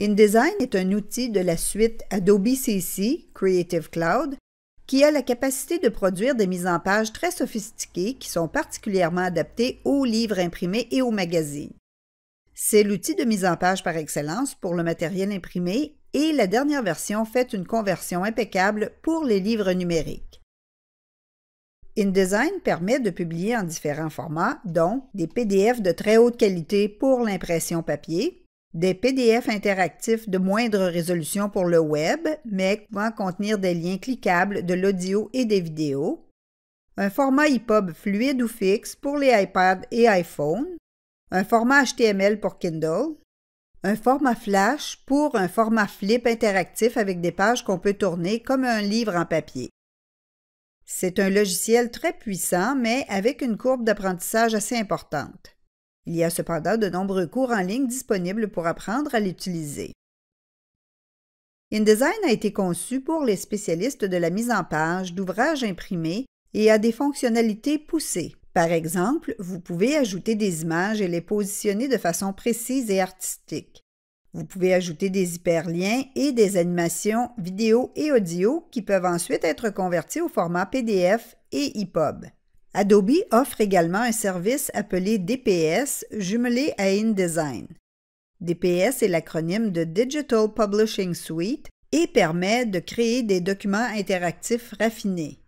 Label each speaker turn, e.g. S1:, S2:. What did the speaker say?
S1: InDesign est un outil de la suite Adobe CC Creative Cloud qui a la capacité de produire des mises en page très sophistiquées qui sont particulièrement adaptées aux livres imprimés et aux magazines. C'est l'outil de mise en page par excellence pour le matériel imprimé et la dernière version fait une conversion impeccable pour les livres numériques. InDesign permet de publier en différents formats, dont des PDF de très haute qualité pour l'impression papier, des PDF interactifs de moindre résolution pour le web, mais pouvant contenir des liens cliquables de l'audio et des vidéos. Un format EPUB fluide ou fixe pour les iPads et iPhone. Un format HTML pour Kindle. Un format flash pour un format flip interactif avec des pages qu'on peut tourner comme un livre en papier. C'est un logiciel très puissant, mais avec une courbe d'apprentissage assez importante. Il y a cependant de nombreux cours en ligne disponibles pour apprendre à l'utiliser. InDesign a été conçu pour les spécialistes de la mise en page d'ouvrages imprimés et a des fonctionnalités poussées. Par exemple, vous pouvez ajouter des images et les positionner de façon précise et artistique. Vous pouvez ajouter des hyperliens et des animations vidéo et audio qui peuvent ensuite être convertis au format PDF et EPUB. Adobe offre également un service appelé DPS jumelé à InDesign. DPS est l'acronyme de Digital Publishing Suite et permet de créer des documents interactifs raffinés.